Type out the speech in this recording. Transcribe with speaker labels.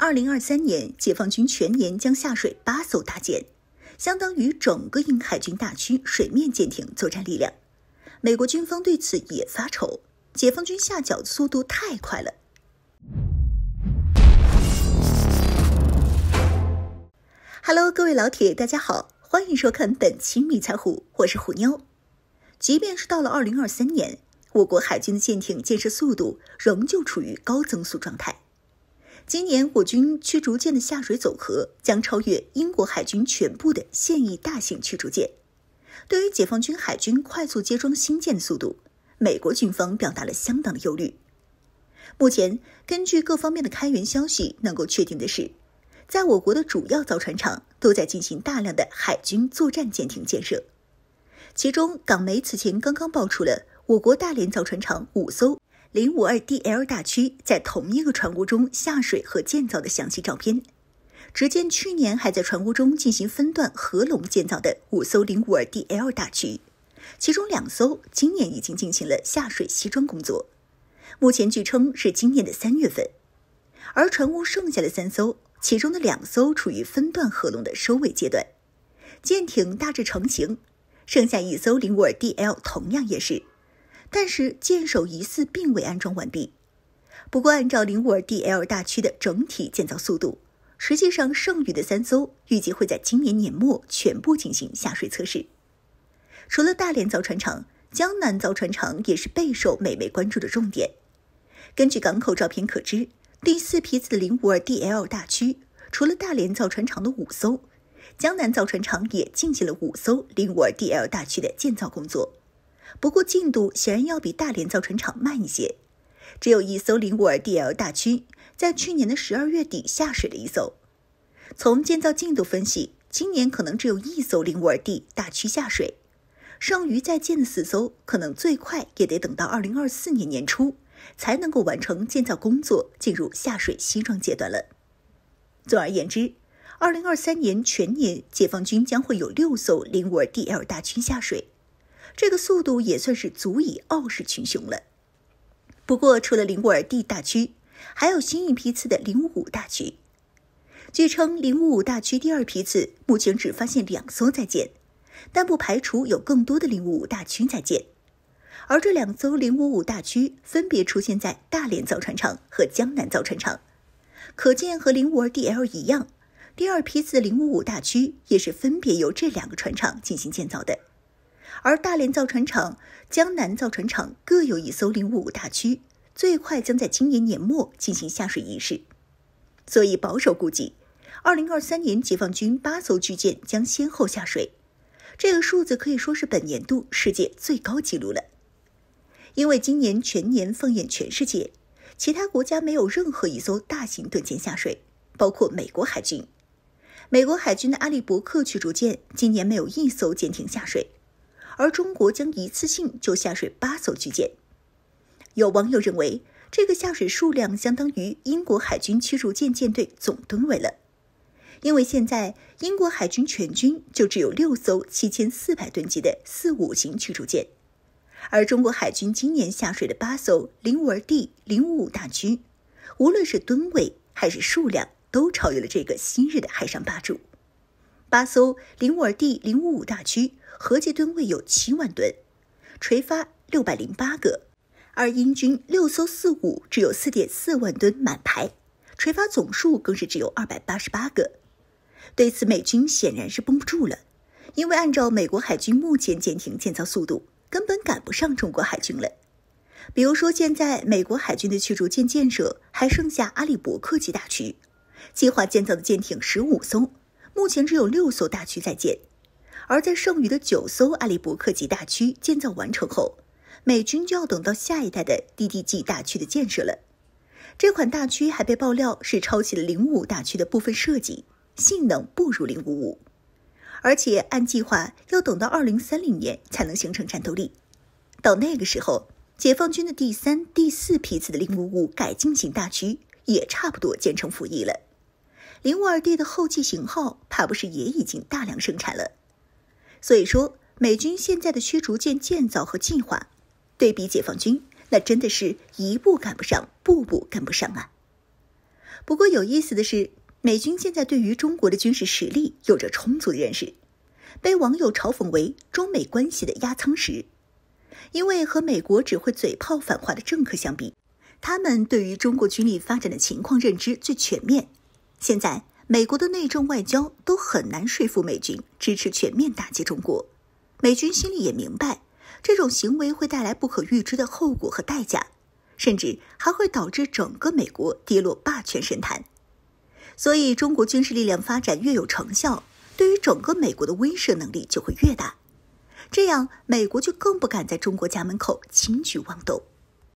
Speaker 1: 二零二三年，解放军全年将下水八艘大舰，相当于整个英海军大区水面舰艇作战力量。美国军方对此也发愁，解放军下脚的速度太快了。Hello，各位老铁，大家好，欢迎收看本期迷彩虎，我是虎妞。即便是到了二零二三年，我国海军的舰艇建设速度仍旧处于高增速状态。今年我军驱逐舰的下水总和将超越英国海军全部的现役大型驱逐舰。对于解放军海军快速接装新舰的速度，美国军方表达了相当的忧虑。目前，根据各方面的开源消息，能够确定的是，在我国的主要造船厂都在进行大量的海军作战舰艇建设。其中，港媒此前刚刚曝出了我国大连造船厂五艘。052DL 大区在同一个船坞中下水和建造的详细照片，只见去年还在船坞中进行分段合龙建造的五艘 052DL 大区，其中两艘今年已经进行了下水西装工作，目前据称是今年的三月份。而船坞剩下的三艘，其中的两艘处于分段合龙的收尾阶段，舰艇大致成型，剩下一艘 052DL 同样也是。但是舰首疑似并未安装完毕。不过，按照 052D L 大区的整体建造速度，实际上剩余的三艘预计会在今年年末全部进行下水测试。除了大连造船厂，江南造船厂也是备受美媒关注的重点。根据港口照片可知，第四批次的 052D L 大区，除了大连造船厂的五艘，江南造船厂也进行了五艘 052D L 大区的建造工作。不过进度显然要比大连造船厂慢一些，只有一艘零五二 D L 大驱在去年的十二月底下水了一艘。从建造进度分析，今年可能只有一艘零五二 D 大驱下水，剩余在建的四艘可能最快也得等到二零二四年年初才能够完成建造工作，进入下水西装阶段了。总而言之，二零二三年全年解放军将会有六艘零五二 D L 大驱下水。这个速度也算是足以傲视群雄了。不过，除了零五二 D 大驱，还有新一批次的零五五大驱。据称，零五五大驱第二批次目前只发现两艘在建，但不排除有更多的零五五大驱在建。而这两艘零五五大驱分别出现在大连造船厂和江南造船厂，可见和零五二 D L 一样，第二批次零五五大驱也是分别由这两个船厂进行建造的。而大连造船厂、江南造船厂各有一艘零五五大驱，最快将在今年年末进行下水仪式。所以保守估计，二零二三年解放军八艘巨舰将先后下水。这个数字可以说是本年度世界最高纪录了。因为今年全年放眼全世界，其他国家没有任何一艘大型盾舰下水，包括美国海军。美国海军的阿利伯克驱逐舰今年没有一艘舰艇下水。而中国将一次性就下水八艘巨舰，有网友认为，这个下水数量相当于英国海军驱逐舰舰队总吨位了。因为现在英国海军全军就只有六艘七千四百吨级的四五型驱逐舰，而中国海军今年下水的八艘零五二 D、零五五大驱，无论是吨位还是数量，都超越了这个昔日的海上霸主。八艘零五二 D、零五五大驱合计吨位有七万吨，垂发六百零八个；而英军六艘四五只有四点四万吨满排，垂发总数更是只有二百八十八个。对此，美军显然是绷不住了，因为按照美国海军目前舰艇建造速度，根本赶不上中国海军了。比如说，现在美国海军的驱逐舰建设还剩下阿里伯克级大驱，计划建造的舰艇十五艘。目前只有六艘大驱在建，而在剩余的九艘阿里伯克级大驱建造完成后，美军就要等到下一代的 DDG 大驱的建设了。这款大驱还被爆料是抄袭了零五大驱的部分设计，性能不如零五五，而且按计划要等到二零三零年才能形成战斗力。到那个时候，解放军的第三、第四批次的零五五改进型大驱也差不多建成服役了。零五二 D 的后继型号，怕不是也已经大量生产了。所以说，美军现在的驱逐舰建造和计划，对比解放军，那真的是一步赶不上，步步跟不上啊。不过有意思的是，美军现在对于中国的军事实力有着充足的认识，被网友嘲讽为中美关系的压舱石。因为和美国只会嘴炮反华的政客相比，他们对于中国军力发展的情况认知最全面。现在，美国的内政外交都很难说服美军支持全面打击中国。美军心里也明白，这种行为会带来不可预知的后果和代价，甚至还会导致整个美国跌落霸权神坛。所以，中国军事力量发展越有成效，对于整个美国的威慑能力就会越大，这样美国就更不敢在中国家门口轻举妄动。